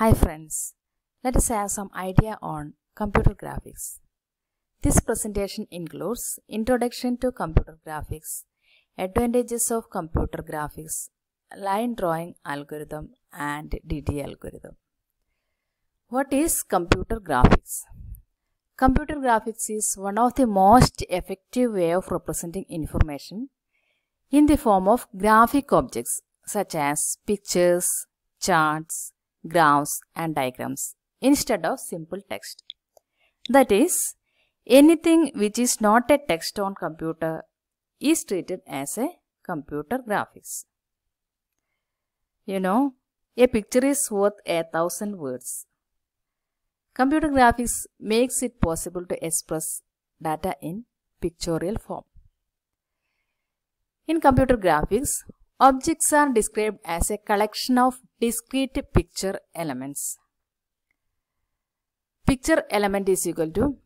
Hi friends, let us have some idea on computer graphics. This presentation includes Introduction to Computer Graphics, Advantages of Computer Graphics, Line Drawing Algorithm and DD Algorithm. What is computer graphics? Computer graphics is one of the most effective way of representing information in the form of graphic objects such as pictures, charts, graphs and diagrams instead of simple text. That is, anything which is not a text on computer is treated as a computer graphics. You know, a picture is worth a thousand words. Computer graphics makes it possible to express data in pictorial form. In computer graphics, Objects are described as a collection of discrete picture elements. Picture element is equal to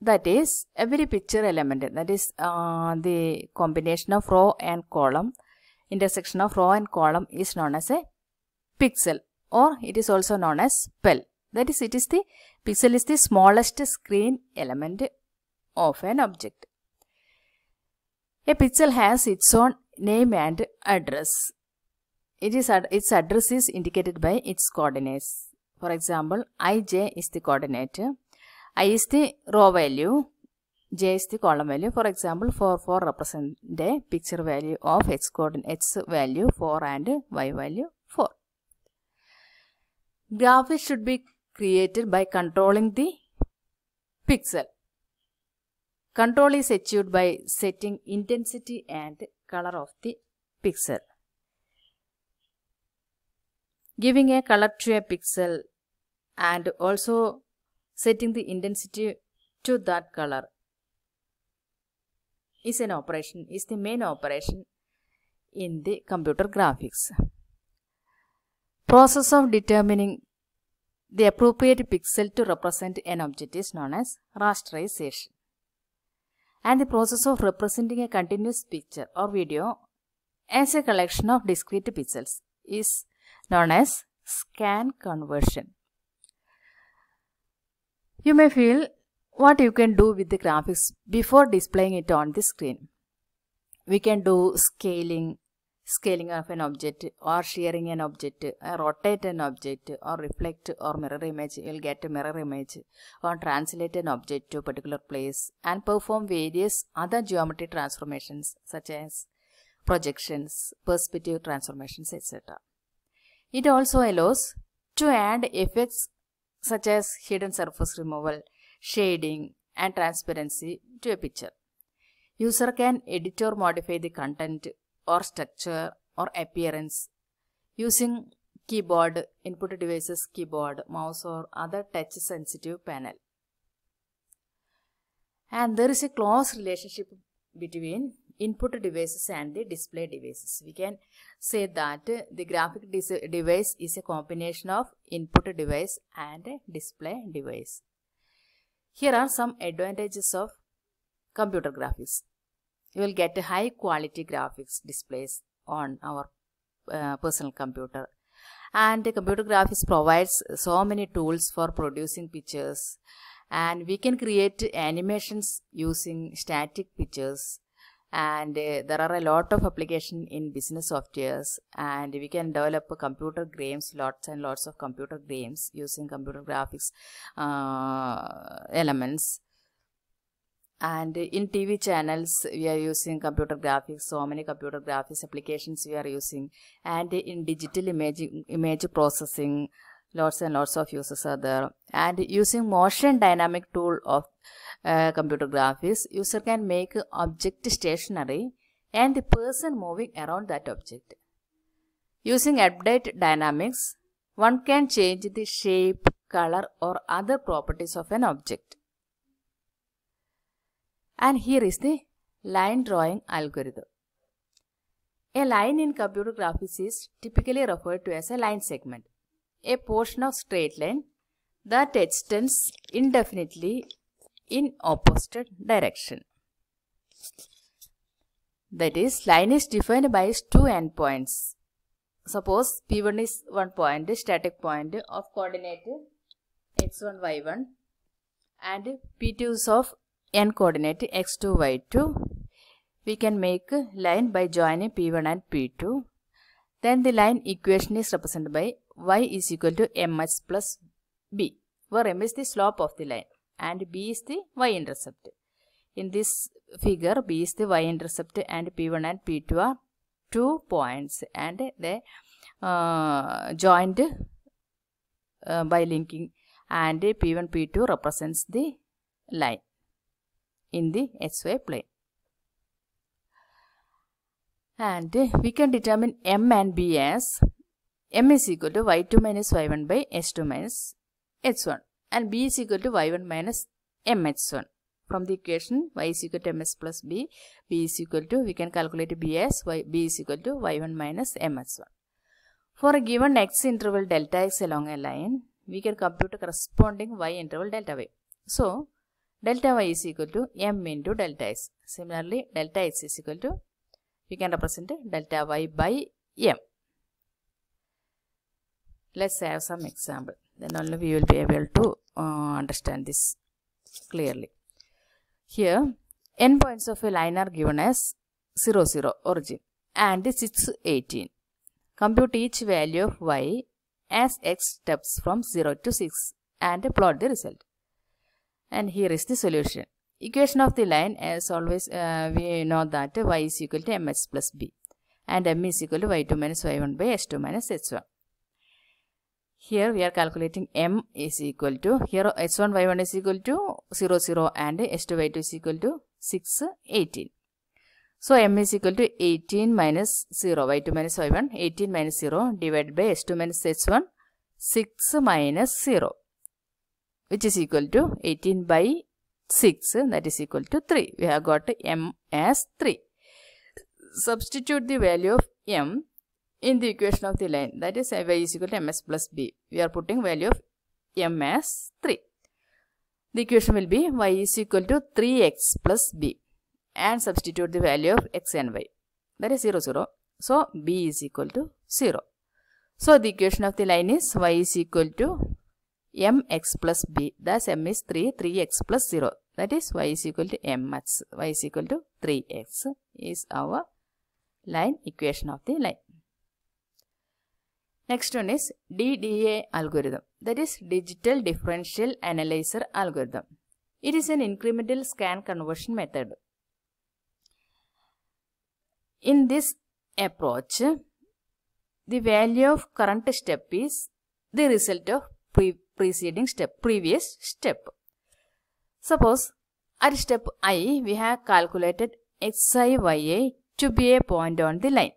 that is every picture element that is uh, the combination of row and column intersection of row and column is known as a pixel or it is also known as pel that is it is the pixel is the smallest screen element of an object a pixel has its own name and address. It is ad its address is indicated by its coordinates. For example, ij is the coordinate, i is the row value, j is the column value. For example, 4 4 represent the picture value of x coordinate x value 4 and y value 4. Graph should be created by controlling the pixel. Control is achieved by setting intensity and color of the pixel. Giving a color to a pixel and also setting the intensity to that color is an operation, is the main operation in the computer graphics. Process of determining the appropriate pixel to represent an object is known as rasterization and the process of representing a continuous picture or video as a collection of discrete pixels is known as scan conversion. You may feel what you can do with the graphics before displaying it on the screen. We can do scaling, scaling of an object or shearing an object or uh, rotate an object or reflect or mirror image you'll get a mirror image or translate an object to a particular place and perform various other geometry transformations such as projections perspective transformations etc it also allows to add effects such as hidden surface removal shading and transparency to a picture user can edit or modify the content or structure or appearance using keyboard, input devices, keyboard, mouse or other touch sensitive panel. And there is a close relationship between input devices and the display devices. We can say that the graphic device is a combination of input device and display device. Here are some advantages of computer graphics you will get high quality graphics displays on our uh, personal computer and the computer graphics provides so many tools for producing pictures and we can create animations using static pictures and uh, there are a lot of application in business softwares and we can develop computer games lots and lots of computer games using computer graphics uh, elements and in TV channels we are using computer graphics so many computer graphics applications we are using and in digital image image processing lots and lots of uses are there and using motion dynamic tool of uh, computer graphics user can make object stationary and the person moving around that object using update dynamics one can change the shape color or other properties of an object and here is the line drawing algorithm. A line in computer graphics is typically referred to as a line segment, a portion of straight line that extends indefinitely in opposite direction. That is, line is defined by its two endpoints. Suppose P1 is one point, static point of coordinate x1, y1 and P2 is of n coordinate x2, y2. We can make line by joining P1 and P2. Then the line equation is represented by y is equal to m x plus b, where m is the slope of the line and b is the y-intercept. In this figure, b is the y-intercept and P1 and P2 are two points and they uh, joined uh, by linking and P1, P2 represents the line in the xy plane. And we can determine m and b as m is equal to y2 minus y1 by s 2 minus h1 and b is equal to y1 minus mh1. From the equation y is equal to ms plus b, b is equal to, we can calculate b as y, b is equal to y1 minus ms one For a given x interval delta x along a line, we can compute a corresponding y interval delta y. So, delta y is equal to m into delta x. Similarly, delta x is equal to, we can represent delta y by m. Let's have some example. Then only we will be able to uh, understand this clearly. Here, n points of a line are given as 0, 0 origin and is 18. Compute each value of y as x steps from 0 to 6 and plot the result and here is the solution. Equation of the line as always uh, we know that y is equal to mx plus b and m is equal to y2 minus y1 by s2 minus h1. Here we are calculating m is equal to here h1 y1 is equal to 0 0 and h2 y2 is equal to 6 18. So m is equal to 18 minus 0 y2 minus y1 18 minus 0 divided by s2 minus h1 6 minus 0 which is equal to 18 by 6 that is equal to 3. We have got m as 3. Substitute the value of m in the equation of the line that is y is equal to ms plus b. We are putting value of m as 3. The equation will be y is equal to 3x plus b and substitute the value of x and y that is 0 0. So b is equal to 0. So the equation of the line is y is equal to mx plus b. Thus m is 3, 3x plus 0. That is y is equal to mx. y is equal to 3x is our line equation of the line. Next one is DDA algorithm. That is digital differential analyzer algorithm. It is an incremental scan conversion method. In this approach, the value of current step is the result of pre preceding step, previous step. Suppose at step i, we have calculated xi, to be a point on the line.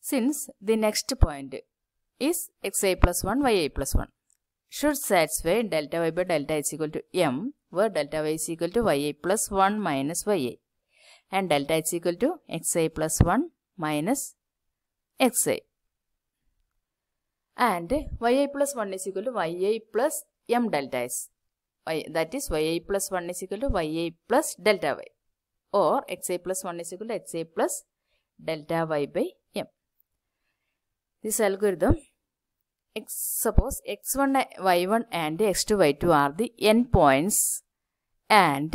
Since the next point is xi plus 1, ya plus 1, should satisfy delta y by delta is equal to m, where delta y is equal to ya plus 1 minus ya and delta is equal to xi plus 1 minus xi and yi plus 1 is equal to yi plus m delta s. Y, that is yi plus 1 is equal to yi plus delta y or xa plus 1 is equal to xa plus delta y by m. This algorithm, x, suppose x1, y1 and x2, y2 are the points, and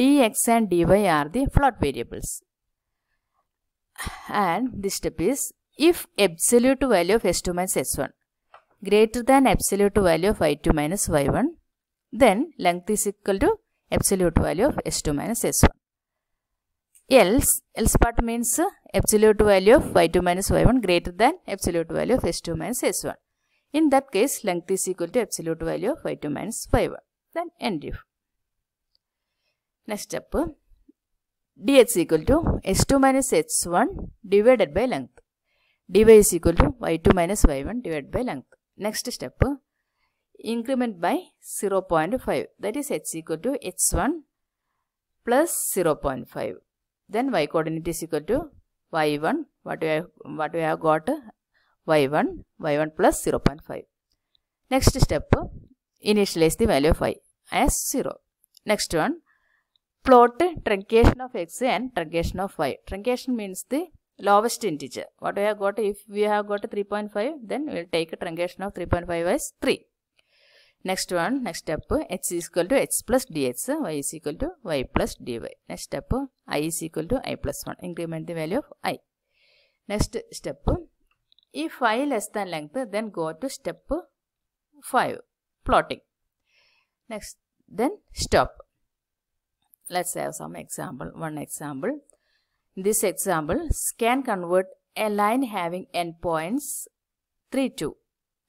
dx and dy are the float variables. And this step is if absolute value of s2 minus s1 greater than absolute value of y2 minus y1 then length is equal to absolute value of s2 minus s1 else else part means absolute value of y2 minus y1 greater than absolute value of s2 minus s1 in that case length is equal to absolute value of y2 minus y1 then end if next step dx equal to s2 minus s1 divided by length dy is equal to y2 minus y1 divided by length. Next step, increment by 0 0.5 that is h equal to h1 plus 0 0.5. Then y coordinate is equal to y1 what we have, what we have got y1 y1 plus 0 0.5. Next step, initialize the value of y as 0. Next one, plot truncation of x and truncation of y. Truncation means the lowest integer. What we have got, if we have got 3.5, then we will take a truncation of 3.5 as 3. Next one, next step, h is equal to h plus dx, y is equal to y plus dy. Next step, i is equal to i plus 1. Increment the value of i. Next step, if i less than length, then go to step 5, plotting. Next, then stop. Let's have some example. One example, this example can convert a line having endpoints 3, 2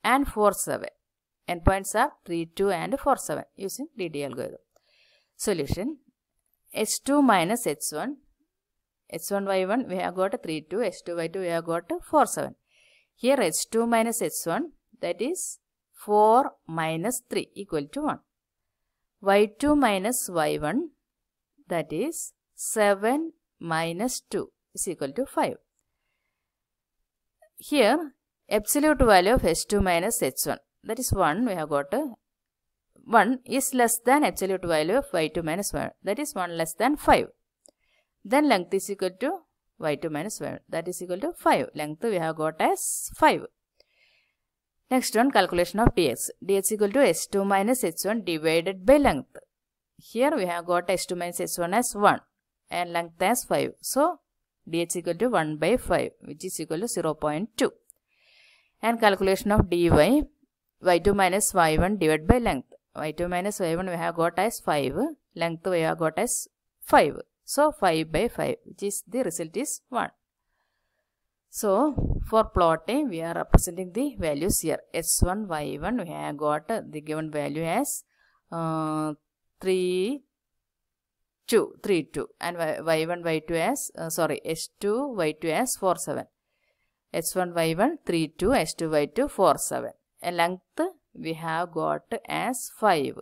and 4, 7. Endpoints are 3, 2 and 4, 7 using DD algorithm. Solution H2 minus H1 H1 Y1 we have got 3, 2 H2 Y2 we have got 4, 7. Here H2 minus H1 that is 4 minus 3 equal to 1. Y2 minus Y1 that is 7 minus 2 is equal to 5. Here, absolute value of H2 minus H1, that is 1, we have got uh, 1 is less than absolute value of Y2 minus Y1, that is 1 less than 5. Then length is equal to Y2 minus Y1, that is equal to 5. Length we have got as 5. Next one, calculation of dx. dx equal to h2 minus h1 divided by length. Here we have got h2 minus h1 as 1 and length as 5. So, dh equal to 1 by 5 which is equal to 0 0.2. And calculation of dy y2 minus y1 divided by length. y2 minus y1 we have got as 5. Length we have got as 5. So, 5 by 5 which is the result is 1. So, for plotting we are representing the values here. s1, y1 we have got the given value as uh, 3, 2, 3, 2 and y1, y2 as, uh, sorry, h2, y2 as 4, 7. h1, y1, 3, 2, 2 y2, 4, 7. A length we have got as 5,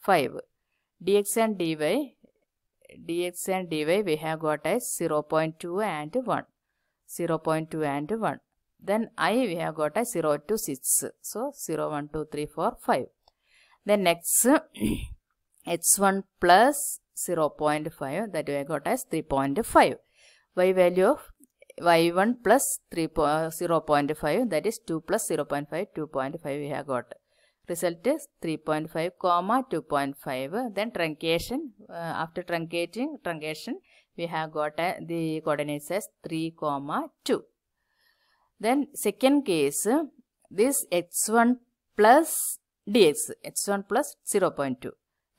5. dx and dy, dx and dy we have got as 0 0.2 and 1, 0 0.2 and 1. Then i we have got as 0 to 6, so 0, 1, 2, 3, 4, 5. Then next, h1 plus 0.5 that we got as 3.5. Y value of y1 plus 3, uh, 0.5 that is 2 plus 0.5 2.5 we have got. Result is 3.5 comma 2.5 then truncation uh, after truncating truncation we have got uh, the coordinates as 3 comma 2. Then second case this x1 plus dx x1 plus 0.2